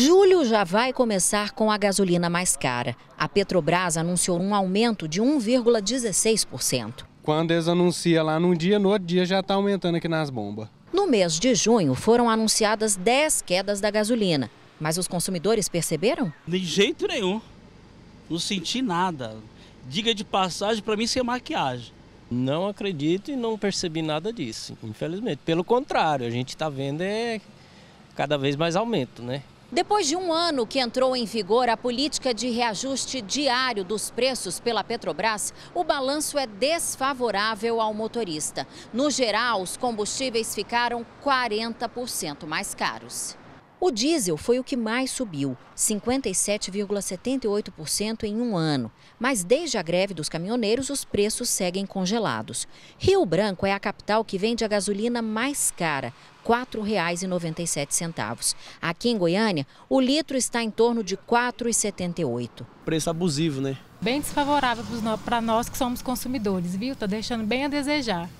Julho já vai começar com a gasolina mais cara. A Petrobras anunciou um aumento de 1,16%. Quando eles anunciam lá num dia, no outro dia já está aumentando aqui nas bombas. No mês de junho foram anunciadas 10 quedas da gasolina. Mas os consumidores perceberam? De jeito nenhum. Não senti nada. Diga de passagem, para mim, isso é maquiagem. Não acredito e não percebi nada disso, infelizmente. Pelo contrário, a gente está vendo é cada vez mais aumento, né? Depois de um ano que entrou em vigor a política de reajuste diário dos preços pela Petrobras, o balanço é desfavorável ao motorista. No geral, os combustíveis ficaram 40% mais caros. O diesel foi o que mais subiu, 57,78% em um ano. Mas desde a greve dos caminhoneiros, os preços seguem congelados. Rio Branco é a capital que vende a gasolina mais cara, R$ 4,97. Aqui em Goiânia, o litro está em torno de R$ 4,78. Preço abusivo, né? Bem desfavorável para nós que somos consumidores, viu? Está deixando bem a desejar.